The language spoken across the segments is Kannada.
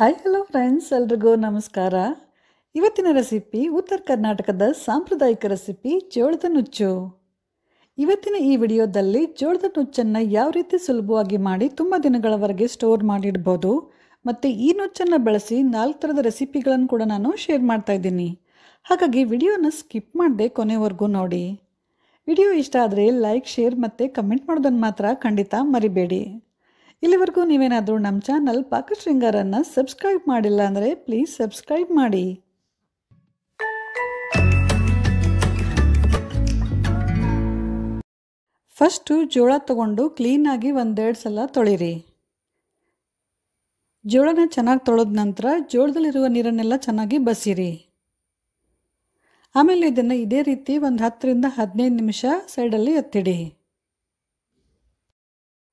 ಹಾಯ್ ಹಲೋ ಫ್ರೆಂಡ್ಸ್ ಎಲ್ರಿಗೂ ನಮಸ್ಕಾರ ಇವತ್ತಿನ ರೆಸಿಪಿ ಉತ್ತರ ಕರ್ನಾಟಕದ ಸಾಂಪ್ರದಾಯಿಕ ರೆಸಿಪಿ ಜೋಳದ ನುಚ್ಚು ಇವತ್ತಿನ ಈ ವಿಡಿಯೋದಲ್ಲಿ ಜೋಳದ ನುಚ್ಚನ್ನು ಯಾವ ರೀತಿ ಸುಲಭವಾಗಿ ಮಾಡಿ ತುಂಬ ದಿನಗಳವರೆಗೆ ಸ್ಟೋರ್ ಮಾಡಿಡ್ಬೋದು ಮತ್ತು ಈ ನುಚ್ಚನ್ನು ಬಳಸಿ ನಾಲ್ಕು ಥರದ ರೆಸಿಪಿಗಳನ್ನು ಕೂಡ ನಾನು ಶೇರ್ ಮಾಡ್ತಾ ಇದ್ದೀನಿ ಹಾಗಾಗಿ ವಿಡಿಯೋನ ಸ್ಕಿಪ್ ಮಾಡದೆ ಕೊನೆವರೆಗೂ ನೋಡಿ ವಿಡಿಯೋ ಇಷ್ಟ ಆದರೆ ಲೈಕ್ ಶೇರ್ ಮತ್ತು ಕಮೆಂಟ್ ಮಾಡೋದನ್ನು ಮಾತ್ರ ಖಂಡಿತ ಮರಿಬೇಡಿ ಇಲ್ಲಿವರೆಗೂ ನೀವೇನಾದರೂ ನಮ್ಮ ಚಾನಲ್ ಪಾಕ ಶೃಂಗಾರನ್ನು ಸಬ್ಸ್ಕ್ರೈಬ್ ಮಾಡಿಲ್ಲ ಅಂದರೆ ಪ್ಲೀಸ್ ಸಬ್ಸ್ಕ್ರೈಬ್ ಮಾಡಿ ಫಸ್ಟು ಜೋಳ ತಗೊಂಡು ಕ್ಲೀನಾಗಿ ಒಂದೆರಡು ಸಲ ತೊಳಿರಿ ಜೋಳನ ಚೆನ್ನಾಗಿ ತೊಳೆದ ನಂತರ ಜೋಳದಲ್ಲಿರುವ ನೀರನ್ನೆಲ್ಲ ಚೆನ್ನಾಗಿ ಬಸಿರಿ ಆಮೇಲೆ ಇದನ್ನು ಇದೇ ರೀತಿ ಒಂದು ಹತ್ತರಿಂದ ಹದಿನೈದು ನಿಮಿಷ ಸೈಡಲ್ಲಿ ಎತ್ತಿಡಿ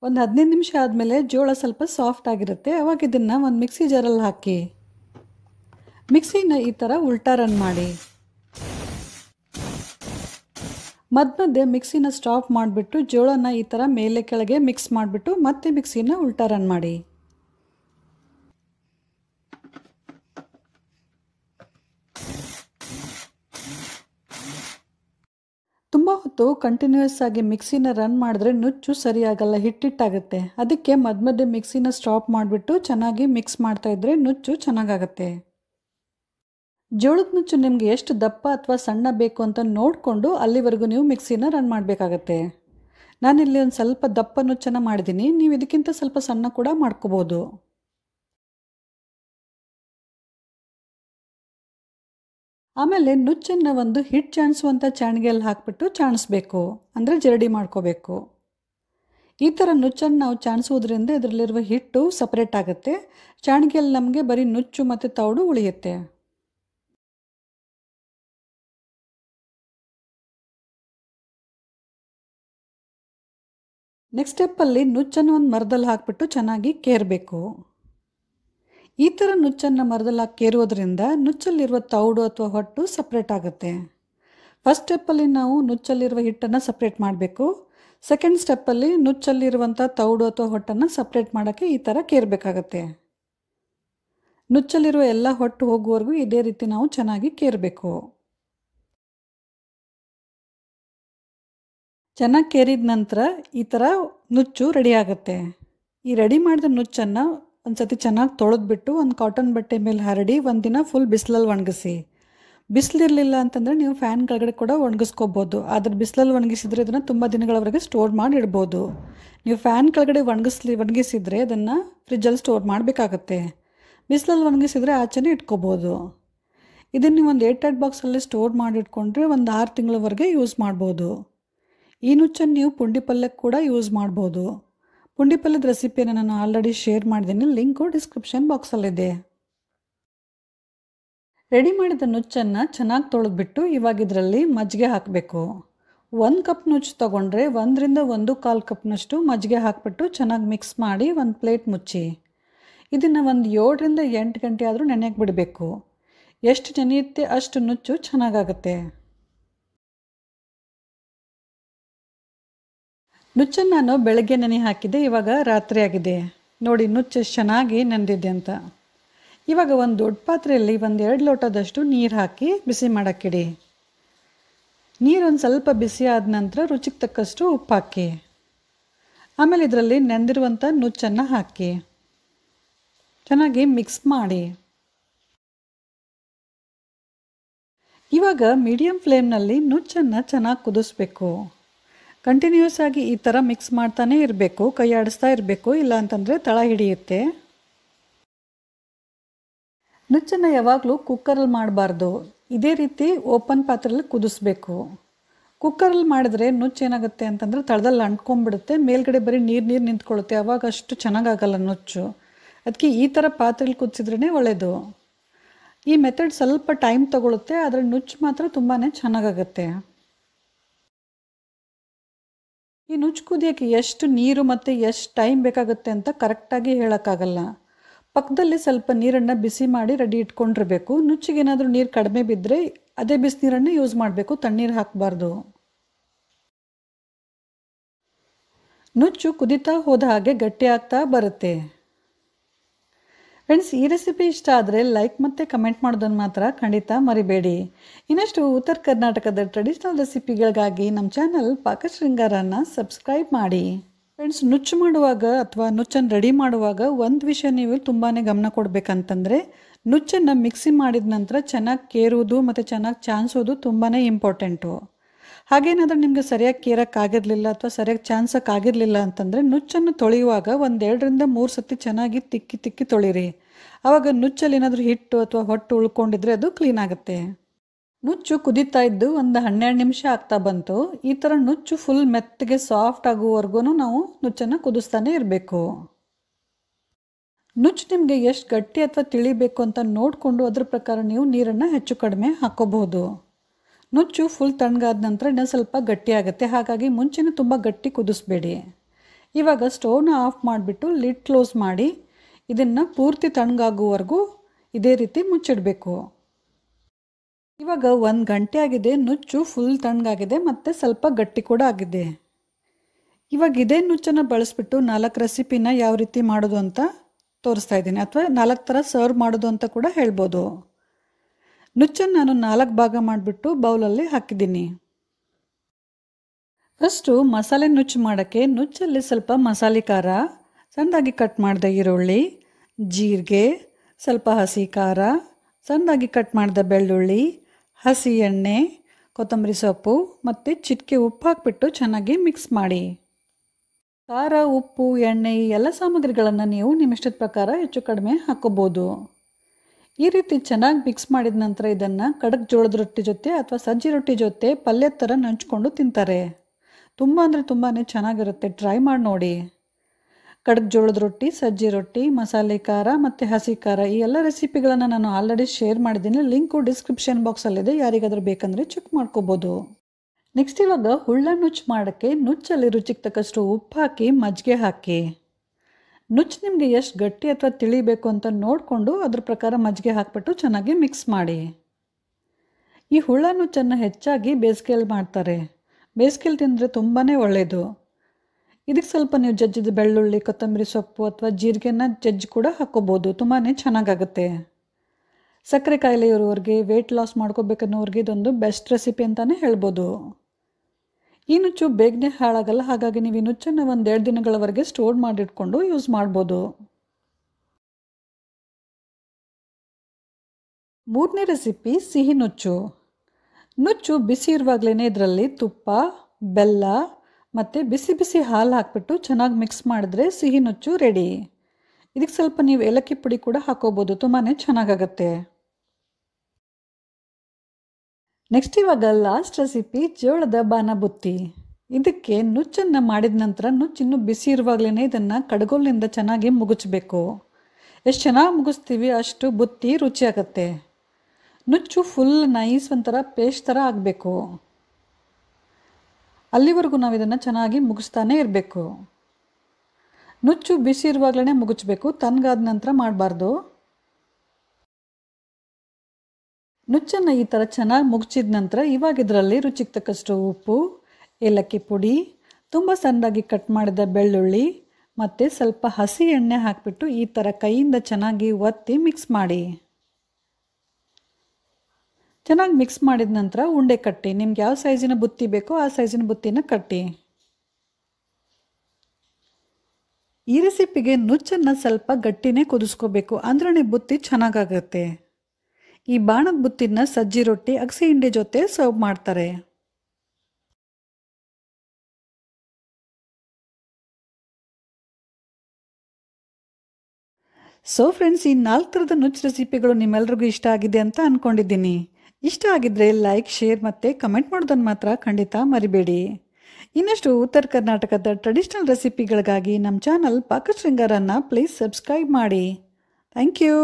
ಒಂದು ಹದಿನೈದು ನಿಮಿಷ ಆದಮೇಲೆ ಜೋಳ ಸ್ವಲ್ಪ ಸಾಫ್ಟ್ ಆಗಿರುತ್ತೆ ಅವಾಗ ಇದನ್ನು ಒಂದು ಮಿಕ್ಸಿ ಜಾರಲ್ಲಿ ಹಾಕಿ ಮಿಕ್ಸಿನ ಈ ಥರ ಉಲ್ಟಾ ರನ್ ಮಾಡಿ ಮಧ್ಯ ಮಧ್ಯೆ ಮಿಕ್ಸಿನ ಸ್ಟಾಪ್ ಮಾಡಿಬಿಟ್ಟು ಜೋಳನ ಈ ಥರ ಮೇಲೆ ಕೆಳಗೆ ಮಿಕ್ಸ್ ಮಾಡಿಬಿಟ್ಟು ಮತ್ತೆ ಮಿಕ್ಸಿನ ಉಲ್ಟಾ ರನ್ ಮಾಡಿ ಹೊತ್ತು ಕಂಟಿನ್ಯೂಸ್ ಆಗಿ ಮಿಕ್ಸಿನ ರನ್ ಮಾಡಿದ್ರೆ ನುಚ್ಚು ಸರಿಯಾಗಲ್ಲ ಹಿಟ್ಟಿಟ್ಟಾಗುತ್ತೆ ಅದಕ್ಕೆ ಮಧ್ಯ ಮಧ್ಯೆ ಮಿಕ್ಸಿನ ಸ್ಟಾಪ್ ಮಾಡಿಬಿಟ್ಟು ಚೆನ್ನಾಗಿ ಮಿಕ್ಸ್ ಮಾಡ್ತಾ ಇದ್ರೆ ನುಚ್ಚು ಚೆನ್ನಾಗಾಗತ್ತೆ ಜೋಳದ ನುಚ್ಚು ನಿಮಗೆ ಎಷ್ಟು ದಪ್ಪ ಅಥವಾ ಸಣ್ಣ ಬೇಕು ಅಂತ ನೋಡಿಕೊಂಡು ಅಲ್ಲಿವರೆಗೂ ನೀವು ಮಿಕ್ಸಿನ ರನ್ ಮಾಡಬೇಕಾಗತ್ತೆ ನಾನಿಲ್ಲಿ ಒಂದು ಸ್ವಲ್ಪ ದಪ್ಪ ನುಚ್ಚನ್ನು ಮಾಡಿದ್ದೀನಿ ನೀವು ಇದಕ್ಕಿಂತ ಸ್ವಲ್ಪ ಸಣ್ಣ ಕೂಡ ಮಾಡ್ಕೋಬೋದು ಆಮೇಲೆ ನುಚ್ಚನ್ನು ಒಂದು ಹಿಟ್ ಚಾಣಿಸುವಂಥ ಚಾಣಿಗೆಯಲ್ಲಿ ಹಾಕಿಬಿಟ್ಟು ಚಾಣಿಸ್ಬೇಕು ಅಂದರೆ ಜರಡಿ ಮಾಡ್ಕೋಬೇಕು ಈ ಥರ ನುಚ್ಚನ್ನು ನಾವು ಚಾಣಿಸೋದ್ರಿಂದ ಇದರಲ್ಲಿರುವ ಹಿಟ್ಟು ಸಪ್ರೇಟ್ ಆಗುತ್ತೆ ಚಾಣಿಗೆಯಲ್ಲಿ ನಮಗೆ ಬರೀ ನುಚ್ಚು ಮತ್ತು ತೌಡು ಉಳಿಯುತ್ತೆ ನೆಕ್ಸ್ಟ್ ಸ್ಟೆಪ್ಪಲ್ಲಿ ನುಚ್ಚನ್ನು ಒಂದು ಮರದಲ್ಲಿ ಹಾಕಿಬಿಟ್ಟು ಚೆನ್ನಾಗಿ ಕೇರಬೇಕು ಈ ಥರ ನುಚ್ಚನ್ನು ಮರದಲ್ಲಿ ಹಾಕಿರೋದ್ರಿಂದ ನುಚ್ಚಲ್ಲಿರುವ ತೌಡು ಅಥವಾ ಹೊಟ್ಟು ಸಪ್ರೇಟ್ ಆಗುತ್ತೆ ಫಸ್ಟ್ ಸ್ಟೆಪ್ಪಲ್ಲಿ ನಾವು ನುಚ್ಚಲ್ಲಿರುವ ಹಿಟ್ಟನ್ನು ಸಪ್ರೇಟ್ ಮಾಡಬೇಕು ಸೆಕೆಂಡ್ ಸ್ಟೆಪ್ಪಲ್ಲಿ ನುಚ್ಚಲ್ಲಿರುವಂಥ ತೌಡು ಅಥವಾ ಹೊಟ್ಟನ್ನು ಸಪ್ರೇಟ್ ಮಾಡೋಕ್ಕೆ ಈ ಥರ ಕೇರಬೇಕಾಗತ್ತೆ ನುಚ್ಚಲ್ಲಿರುವ ಎಲ್ಲ ಹೊಟ್ಟು ಹೋಗುವವರೆಗೂ ಇದೇ ರೀತಿ ನಾವು ಚೆನ್ನಾಗಿ ಕೇರಬೇಕು ಚೆನ್ನಾಗಿ ಕೇರಿದ ನಂತರ ಈ ಥರ ನುಚ್ಚು ರೆಡಿ ಆಗುತ್ತೆ ಈ ರೆಡಿ ಮಾಡಿದ ನುಚ್ಚನ್ನು ಒಂದು ಸತಿ ಚೆನ್ನಾಗಿ ತೊಳೆದ್ಬಿಟ್ಟು ಒಂದು ಕಾಟನ್ ಬಟ್ಟೆ ಮೇಲೆ ಹರಡಿ ದಿನ ಫುಲ್ ಬಿಸಿಲಲ್ಲಿ ಒಣಗಿಸಿ ಬಿಸಿಲಿರಲಿಲ್ಲ ಅಂತಂದರೆ ನೀವು ಫ್ಯಾನ್ ಕೆಳಗಡೆ ಕೂಡ ಒಣಗಿಸ್ಕೋಬೋದು ಆದರೆ ಬಿಸಿಲಲ್ಲಿ ಒಣಗಿಸಿದರೆ ಇದನ್ನು ತುಂಬ ದಿನಗಳವರೆಗೆ ಸ್ಟೋರ್ ಮಾಡಿ ಇಡ್ಬೋದು ನೀವು ಫ್ಯಾನ್ ಕೆಳಗಡೆ ಒಣಗಿಸ್ಲಿ ಒಣಗಿಸಿದರೆ ಅದನ್ನು ಫ್ರಿಜ್ಜಲ್ಲಿ ಸ್ಟೋರ್ ಮಾಡಬೇಕಾಗತ್ತೆ ಬಿಸಿಲಲ್ಲಿ ಒಣಗಿಸಿದರೆ ಆಚೆನೆ ಇಟ್ಕೋಬೋದು ಇದನ್ನು ನೀವು ಒಂದು ಏರ್ಟೈಟ್ ಬಾಕ್ಸಲ್ಲಿ ಸ್ಟೋರ್ ಮಾಡಿ ಇಟ್ಕೊಂಡ್ರೆ ಒಂದು ಆರು ತಿಂಗಳವರೆಗೆ ಯೂಸ್ ಮಾಡ್ಬೋದು ಈ ನುಚ್ಚನ್ನು ನೀವು ಪುಂಡಿ ಪಲ್ಯಕ್ಕೆ ಕೂಡ ಯೂಸ್ ಮಾಡ್ಬೋದು ಪುಂಡಿ ಪಲ್ಯದ ರೆಸಿಪಿಯನ್ನು ನಾನು ಆಲ್ರೆಡಿ ಶೇರ್ ಮಾಡಿದ್ದೀನಿ ಲಿಂಕು ಡಿಸ್ಕ್ರಿಪ್ಷನ್ ಬಾಕ್ಸಲ್ಲಿದೆ ರೆಡಿ ಮಾಡಿದ ನುಚ್ಚನ್ನು ಚೆನ್ನಾಗಿ ತೊಳೆದ್ಬಿಟ್ಟು ಇವಾಗ ಇದರಲ್ಲಿ ಮಜ್ಜಿಗೆ ಹಾಕಬೇಕು ಒಂದು ಕಪ್ ನುಚ್ಚು ತೊಗೊಂಡ್ರೆ ಒಂದರಿಂದ ಒಂದು ಕಾಲು ಕಪ್ನಷ್ಟು ಮಜ್ಜಿಗೆ ಹಾಕಿಬಿಟ್ಟು ಚೆನ್ನಾಗಿ ಮಿಕ್ಸ್ ಮಾಡಿ ಒಂದು ಪ್ಲೇಟ್ ಮುಚ್ಚಿ ಇದನ್ನು ಒಂದು ಏಳರಿಂದ ಎಂಟು ಗಂಟೆ ಆದರೂ ನೆನೆಯಕ್ಕೆ ಬಿಡಬೇಕು ಎಷ್ಟು ನೆನೆಯುತ್ತೆ ಅಷ್ಟು ನುಚ್ಚು ಚೆನ್ನಾಗಾಗುತ್ತೆ ನುಚ್ಚನ್ನು ನಾನು ಬೆಳಗ್ಗೆ ನೆನೆ ಹಾಕಿದ್ದೆ ಇವಾಗ ರಾತ್ರಿ ಆಗಿದೆ ನೋಡಿ ನುಚ್ಚು ಚೆನ್ನಾಗಿ ನೆಂದಿದೆ ಅಂತ ಇವಾಗ ಒಂದು ದೊಡ್ಡ ಪಾತ್ರೆಯಲ್ಲಿ ಒಂದು ಎರಡು ಲೋಟದಷ್ಟು ನೀರು ಹಾಕಿ ಬಿಸಿ ಮಾಡೋಕ್ಕಿಡಿ ನೀರೊಂದು ಸ್ವಲ್ಪ ಬಿಸಿ ಆದ ನಂತರ ರುಚಿಗೆ ತಕ್ಕಷ್ಟು ಉಪ್ಪು ಹಾಕಿ ಆಮೇಲೆ ಇದರಲ್ಲಿ ನೆಂದಿರುವಂಥ ನುಚ್ಚನ್ನು ಹಾಕಿ ಚೆನ್ನಾಗಿ ಮಿಕ್ಸ್ ಮಾಡಿ ಇವಾಗ ಮೀಡಿಯಂ ಫ್ಲೇಮ್ನಲ್ಲಿ ನುಚ್ಚನ್ನು ಚೆನ್ನಾಗಿ ಕುದಿಸ್ಬೇಕು ಕಂಟಿನ್ಯೂಸ್ ಆಗಿ ಈ ಥರ ಮಿಕ್ಸ್ ಮಾಡ್ತಾನೆ ಇರಬೇಕು ಕೈ ಆಡಿಸ್ತಾ ಇರಬೇಕು ಇಲ್ಲ ಅಂತಂದರೆ ತಳ ಹಿಡಿಯುತ್ತೆ ನುಚ್ಚನ್ನು ಯಾವಾಗಲೂ ಕುಕ್ಕರಲ್ಲಿ ಮಾಡಬಾರ್ದು ಇದೇ ರೀತಿ ಓಪನ್ ಪಾತ್ರೆಯಲ್ಲಿ ಕುದಿಸ್ಬೇಕು ಕುಕ್ಕರಲ್ಲಿ ಮಾಡಿದ್ರೆ ನುಚ್ಚು ಏನಾಗುತ್ತೆ ಅಂತಂದರೆ ತಳದಲ್ಲಿ ಅಂಟ್ಕೊಂಡ್ಬಿಡುತ್ತೆ ಮೇಲ್ಗಡೆ ಬರೀ ನೀರು ನೀರು ನಿಂತ್ಕೊಳ್ಳುತ್ತೆ ಅವಾಗ ಅಷ್ಟು ಚೆನ್ನಾಗಾಗಲ್ಲ ನುಚ್ಚು ಅದಕ್ಕೆ ಈ ಥರ ಪಾತ್ರೆಲಿ ಕುದಿಸಿದ್ರೇ ಒಳ್ಳೆಯದು ಈ ಮೆಥಡ್ ಸ್ವಲ್ಪ ಟೈಮ್ ತಗೊಳುತ್ತೆ ಆದರೆ ನುಚ್ಚು ಮಾತ್ರ ತುಂಬಾ ಚೆನ್ನಾಗಾಗತ್ತೆ ಈ ನುಚ್ಚು ಕುದಿಯೋಕ್ಕೆ ಎಷ್ಟು ನೀರು ಮತ್ತು ಎಷ್ಟು ಟೈಮ್ ಬೇಕಾಗುತ್ತೆ ಅಂತ ಕರೆಕ್ಟಾಗಿ ಹೇಳೋಕ್ಕಾಗಲ್ಲ ಪಕ್ಕದಲ್ಲಿ ಸ್ವಲ್ಪ ನೀರನ್ನು ಬಿಸಿ ಮಾಡಿ ರೆಡಿ ಇಟ್ಕೊಂಡಿರಬೇಕು ನುಚ್ಚಿಗೇನಾದರೂ ನೀರು ಕಡಿಮೆ ಬಿದ್ದರೆ ಅದೇ ಬಿಸಿನೀರನ್ನು ಯೂಸ್ ಮಾಡಬೇಕು ತಣ್ಣೀರು ಹಾಕಬಾರ್ದು ನುಚ್ಚು ಕುದಿತಾ ಹೋದ ಹಾಗೆ ಗಟ್ಟಿ ಆಗ್ತಾ ಬರುತ್ತೆ ಫ್ರೆಂಡ್ಸ್ ಈ ರೆಸಿಪಿ ಇಷ್ಟ ಆದರೆ ಲೈಕ್ ಮತ್ತು ಕಮೆಂಟ್ ಮಾಡೋದನ್ನು ಮಾತ್ರ ಖಂಡಿತ ಮರಿಬೇಡಿ ಇನ್ನಷ್ಟು ಉತ್ತರ ಕರ್ನಾಟಕದ ಟ್ರೆಡಿಷ್ನಲ್ ರೆಸಿಪಿಗಳಿಗಾಗಿ ನಮ್ಮ ಚಾನಲ್ ಪಾಕ ಶೃಂಗಾರನ ಸಬ್ಸ್ಕ್ರೈಬ್ ಮಾಡಿ ಫ್ರೆಂಡ್ಸ್ ನುಚ್ಚು ಮಾಡುವಾಗ ಅಥವಾ ನುಚ್ಚನ್ನು ರೆಡಿ ಮಾಡುವಾಗ ಒಂದು ವಿಷಯ ನೀವು ತುಂಬಾ ಗಮನ ಕೊಡಬೇಕಂತಂದರೆ ನುಚ್ಚನ್ನು ಮಿಕ್ಸಿ ಮಾಡಿದ ನಂತರ ಚೆನ್ನಾಗಿ ಕೇರುವುದು ಮತ್ತು ಚೆನ್ನಾಗಿ ಚಾನ್ಸೋದು ತುಂಬಾ ಇಂಪಾರ್ಟೆಂಟು ಹಾಗೇನಾದರೂ ನಿಮಗೆ ಸರಿಯಾಗಿ ಕೀರಕ್ಕಾಗಿರಲಿಲ್ಲ ಅಥವಾ ಸರಿಯಾಗಿ ಆಗಿರಲಿಲ್ಲ ಅಂತಂದರೆ ನುಚ್ಚನ್ನು ತೊಳೆಯುವಾಗ ಒಂದೆರಡರಿಂದ ಮೂರು ಸತಿ ಚೆನ್ನಾಗಿ ತಿಕ್ಕಿ ತಿಕ್ಕಿ ತೊಳಿರಿ ಅವಾಗ ನುಚ್ಚಲ್ಲಿ ಏನಾದರೂ ಹಿಟ್ಟು ಅಥವಾ ಹೊಟ್ಟು ಉಳ್ಕೊಂಡಿದ್ರೆ ಅದು ಕ್ಲೀನ್ ಆಗುತ್ತೆ ನುಚ್ಚು ಕುದೀತಾ ಇದ್ದು ಒಂದು ಹನ್ನೆರಡು ನಿಮಿಷ ಆಗ್ತಾ ಬಂತು ಈ ಥರ ನುಚ್ಚು ಫುಲ್ ಮೆತ್ತಗೆ ಸಾಫ್ಟ್ ಆಗುವವರೆಗೂ ನಾವು ನುಚ್ಚನ್ನು ಕುದಿಸ್ತಾನೆ ಇರಬೇಕು ನುಚ್ಚು ನಿಮಗೆ ಎಷ್ಟು ಗಟ್ಟಿ ಅಥವಾ ತಿಳಿಬೇಕು ಅಂತ ನೋಡಿಕೊಂಡು ಅದ್ರ ಪ್ರಕಾರ ನೀವು ನೀರನ್ನು ಹೆಚ್ಚು ಕಡಿಮೆ ಹಾಕೋಬಹುದು ನುಚ್ಚು ಫುಲ್ ತಣ್ಣಗಾದ ನಂತರ ಇನ್ನೂ ಸ್ವಲ್ಪ ಗಟ್ಟಿಯಾಗುತ್ತೆ ಹಾಗಾಗಿ ಮುಂಚೆನೇ ತುಂಬ ಗಟ್ಟಿ ಕುದಿಸ್ಬೇಡಿ ಇವಾಗ ಸ್ಟೋವ್ನ ಆಫ್ ಮಾಡಿಬಿಟ್ಟು ಲಿಡ್ ಕ್ಲೋಸ್ ಮಾಡಿ ಇದನ್ನು ಪೂರ್ತಿ ತಣ್ಣಗಾಗುವವರೆಗೂ ಇದೇ ರೀತಿ ಮುಚ್ಚಿಡಬೇಕು ಇವಾಗ ಒಂದು ಗಂಟೆ ಆಗಿದೆ ನುಚ್ಚು ಫುಲ್ ತಣ್ಣಗಾಗಿದೆ ಮತ್ತು ಸ್ವಲ್ಪ ಗಟ್ಟಿ ಕೂಡ ಆಗಿದೆ ಇವಾಗ ಇದೇ ನುಚ್ಚನ್ನು ಬಳಸ್ಬಿಟ್ಟು ನಾಲ್ಕು ರೆಸಿಪಿನ ಯಾವ ರೀತಿ ಮಾಡೋದು ಅಂತ ತೋರಿಸ್ತಾ ಇದ್ದೀನಿ ಅಥವಾ ನಾಲ್ಕು ಥರ ಸರ್ವ್ ಮಾಡೋದು ಅಂತ ಕೂಡ ಹೇಳ್ಬೋದು ನುಚ್ಚನ್ನು ನಾನು ನಾಲ್ಕು ಭಾಗ ಮಾಡಿಬಿಟ್ಟು ಬೌಲಲ್ಲಿ ಹಾಕಿದ್ದೀನಿ ಫಸ್ಟು ಮಸಾಲೆ ನುಚ್ಚು ಮಾಡೋಕ್ಕೆ ನುಚ್ಚಲ್ಲಿ ಸ್ವಲ್ಪ ಮಸಾಲೆ ಖಾರ ಸಣ್ಣದಾಗಿ ಕಟ್ ಮಾಡಿದ ಈರುಳ್ಳಿ ಜೀರಿಗೆ ಸ್ವಲ್ಪ ಹಸಿ ಖಾರ ಸಣ್ಣದಾಗಿ ಕಟ್ ಮಾಡಿದ ಬೆಳ್ಳುಳ್ಳಿ ಹಸಿ ಎಣ್ಣೆ ಕೊತ್ತಂಬರಿ ಸೊಪ್ಪು ಮತ್ತು ಚಿಟಿಕೆ ಉಪ್ಪು ಹಾಕಿಬಿಟ್ಟು ಚೆನ್ನಾಗಿ ಮಿಕ್ಸ್ ಮಾಡಿ ಖಾರ ಉಪ್ಪು ಎಣ್ಣೆ ಎಲ್ಲ ಸಾಮಗ್ರಿಗಳನ್ನು ನೀವು ನಿಮ್ಮಿಷ್ಟದ ಪ್ರಕಾರ ಹೆಚ್ಚು ಕಡಿಮೆ ಹಾಕೋಬೋದು ಈ ರೀತಿ ಚೆನ್ನಾಗಿ ಮಿಕ್ಸ್ ಮಾಡಿದ ನಂತರ ಇದನ್ನು ಕಡಕ್ ಜೋಳದ ರೊಟ್ಟಿ ಜೊತೆ ಅಥವಾ ಸಜ್ಜಿ ರೊಟ್ಟಿ ಜೊತೆ ಪಲ್ಯ ಥರ ನಂಚ್ಕೊಂಡು ತಿಂತಾರೆ ತುಂಬ ಅಂದರೆ ತುಂಬಾ ಚೆನ್ನಾಗಿರುತ್ತೆ ಟ್ರೈ ಮಾಡಿ ನೋಡಿ ಕಡಕ್ ಜೋಳದ ರೊಟ್ಟಿ ಸಜ್ಜಿ ರೊಟ್ಟಿ ಮಸಾಲೆ ಖಾರ ಮತ್ತು ಹಸಿ ಖಾರ ಈ ಎಲ್ಲ ರೆಸಿಪಿಗಳನ್ನು ನಾನು ಆಲ್ರೆಡಿ ಶೇರ್ ಮಾಡಿದ್ದೀನಿ ಲಿಂಕು ಡಿಸ್ಕ್ರಿಪ್ಷನ್ ಬಾಕ್ಸಲ್ಲಿದೆ ಯಾರಿಗಾದರೂ ಬೇಕಂದರೆ ಚೆಕ್ ಮಾಡ್ಕೋಬೋದು ನೆಕ್ಸ್ಟ್ ಇವಾಗ ಹುಳ್ಳ ನುಚ್ಚು ಮಾಡೋಕ್ಕೆ ನುಚ್ಚಲ್ಲಿ ರುಚಿಗೆ ತಕ್ಕಷ್ಟು ಉಪ್ಪು ಹಾಕಿ ಮಜ್ಜಿಗೆ ಹಾಕಿ ನುಚ್ಚು ನಿಮಗೆ ಎಷ್ಟು ಗಟ್ಟಿ ಅಥವಾ ತಿಳಿಬೇಕು ಅಂತ ನೋಡಿಕೊಂಡು ಅದ್ರ ಪ್ರಕಾರ ಮಜ್ಜಿಗೆ ಹಾಕಿಬಿಟ್ಟು ಚೆನ್ನಾಗಿ ಮಿಕ್ಸ್ ಮಾಡಿ ಈ ಹುಳ ನುಚ್ಚನ್ನು ಹೆಚ್ಚಾಗಿ ಬೇಸಿಗೆಯಲ್ಲಿ ಮಾಡ್ತಾರೆ ಬೇಸಿಗೆಯಲ್ಲಿ ತಿಂದರೆ ತುಂಬಾ ಒಳ್ಳೆಯದು ಇದಕ್ಕೆ ಸ್ವಲ್ಪ ನೀವು ಜಜ್ಜಿದ ಬೆಳ್ಳುಳ್ಳಿ ಕೊತ್ತಂಬರಿ ಸೊಪ್ಪು ಅಥವಾ ಜೀರಿಗೆನ ಜಜ್ಜಿ ಕೂಡ ಹಾಕ್ಕೋಬೋದು ತುಂಬಾ ಚೆನ್ನಾಗಾಗುತ್ತೆ ಸಕ್ಕರೆ ಕಾಯಿಲೆ ಇರೋರಿಗೆ ವೆಯ್ಟ್ ಲಾಸ್ ಮಾಡ್ಕೋಬೇಕನ್ನೋರಿಗೆ ಇದೊಂದು ಬೆಸ್ಟ್ ರೆಸಿಪಿ ಅಂತಲೇ ಹೇಳ್ಬೋದು ಈ ನುಚ್ಚು ಬೇಗನೆ ಹಾಳಾಗಲ್ಲ ಹಾಗಾಗಿ ನೀವು ಈ ನುಚ್ಚನ್ನು ಒಂದೆರಡು ದಿನಗಳವರೆಗೆ ಸ್ಟೋರ್ ಮಾಡಿಟ್ಕೊಂಡು ಯೂಸ್ ಮಾಡ್ಬೋದು ಮೂರನೇ ರೆಸಿಪಿ ಸಿಹಿ ನುಚ್ಚು ನುಚ್ಚು ಬಿಸಿ ಇರುವಾಗಲೇ ಇದರಲ್ಲಿ ತುಪ್ಪ ಬೆಲ್ಲ ಮತ್ತು ಬಿಸಿ ಬಿಸಿ ಹಾಲು ಹಾಕ್ಬಿಟ್ಟು ಚೆನ್ನಾಗಿ ಮಿಕ್ಸ್ ಮಾಡಿದ್ರೆ ಸಿಹಿ ನುಚ್ಚು ರೆಡಿ ಇದಕ್ಕೆ ಸ್ವಲ್ಪ ನೀವು ಏಲಕ್ಕಿ ಪುಡಿ ಕೂಡ ಹಾಕೋಬೋದು ತುಂಬಾ ಚೆನ್ನಾಗಾಗತ್ತೆ ನೆಕ್ಸ್ಟ್ ಇವಾಗ ಲಾಸ್ಟ್ ರೆಸಿಪಿ ಜೋಳದ ಬುತ್ತಿ ಇದಕ್ಕೆ ನುಚ್ಚನ್ನು ಮಾಡಿದ ನಂತರ ನುಚ್ಚಿನ್ನು ಬಿಸಿ ಇರುವಾಗಲೇ ಇದನ್ನು ಕಡಗೋಲಿನಿಂದ ಚೆನ್ನಾಗಿ ಮುಗಿಸ್ಬೇಕು ಎಷ್ಟು ಚೆನ್ನಾಗಿ ಮುಗಿಸ್ತೀವಿ ಅಷ್ಟು ಬುತ್ತಿ ರುಚಿಯಾಗತ್ತೆ ನುಚ್ಚು ಫುಲ್ ನೈಸ್ ಒಂಥರ ಪೇಸ್ಟ್ ಥರ ಆಗಬೇಕು ಅಲ್ಲಿವರೆಗೂ ನಾವು ಇದನ್ನು ಚೆನ್ನಾಗಿ ಮುಗಿಸ್ತಾನೆ ಇರಬೇಕು ನುಚ್ಚು ಬಿಸಿ ಇರುವಾಗಲೇ ಮುಗಿಸ್ಬೇಕು ತನ್ಗಾದ ನಂತರ ಮಾಡಬಾರ್ದು ನುಚ್ಚನ್ನು ಈ ಥರ ಚೆನ್ನಾಗಿ ಮುಗಿಸಿದ ನಂತರ ಇವಾಗ ಇದರಲ್ಲಿ ರುಚಿಗೆ ತಕ್ಕಷ್ಟು ಉಪ್ಪು ಏಲಕ್ಕಿ ಪುಡಿ ತುಂಬ ಸಣ್ಣದಾಗಿ ಕಟ್ ಮಾಡಿದ ಬೆಳ್ಳುಳ್ಳಿ ಮತ್ತು ಸ್ವಲ್ಪ ಹಸಿ ಎಣ್ಣೆ ಹಾಕಿಬಿಟ್ಟು ಈ ಥರ ಕೈಯಿಂದ ಚೆನ್ನಾಗಿ ಒತ್ತಿ ಮಿಕ್ಸ್ ಮಾಡಿ ಚೆನ್ನಾಗಿ ಮಿಕ್ಸ್ ಮಾಡಿದ ನಂತರ ಉಂಡೆ ಕಟ್ಟಿ ನಿಮ್ಗೆ ಯಾವ ಸೈಜಿನ ಬುತ್ತಿ ಬೇಕೋ ಆ ಸೈಜಿನ ಬುತ್ತಿನ ಕಟ್ಟಿ ಈ ರೆಸಿಪಿಗೆ ನುಚ್ಚನ್ನು ಸ್ವಲ್ಪ ಗಟ್ಟಿನೇ ಕುದಿಸ್ಕೋಬೇಕು ಅಂದ್ರೆ ಬುತ್ತಿ ಚೆನ್ನಾಗಾಗುತ್ತೆ ಈ ಬಾಣದ ಬುತ್ತಿನ ಸಜ್ಜಿ ರೊಟ್ಟಿ ಅಗಸಿ ಹಿಂಡಿ ಜೊತೆ ಸರ್ವ್ ಮಾಡ್ತಾರೆ ಸೊ ಫ್ರೆಂಡ್ಸ್ ಈ ನಾಲ್ಕು ಥರದ ನುಚ್ಚ ರೆಸಿಪಿಗಳು ನಿಮ್ಮೆಲ್ರಿಗೂ ಇಷ್ಟ ಆಗಿದೆ ಅಂತ ಅಂದ್ಕೊಂಡಿದ್ದೀನಿ ಇಷ್ಟ ಆಗಿದ್ರೆ ಲೈಕ್ ಶೇರ್ ಮತ್ತು ಕಮೆಂಟ್ ಮಾಡೋದನ್ನು ಮಾತ್ರ ಖಂಡಿತ ಮರಿಬೇಡಿ ಇನ್ನಷ್ಟು ಉತ್ತರ ಕರ್ನಾಟಕದ ಟ್ರೆಡಿಷ್ನಲ್ ರೆಸಿಪಿಗಳಿಗಾಗಿ ನಮ್ಮ ಚಾನಲ್ ಪಾಕ ಶೃಂಗಾರನ್ನು ಪ್ಲೀಸ್ ಸಬ್ಸ್ಕ್ರೈಬ್ ಮಾಡಿ ಥ್ಯಾಂಕ್ ಯು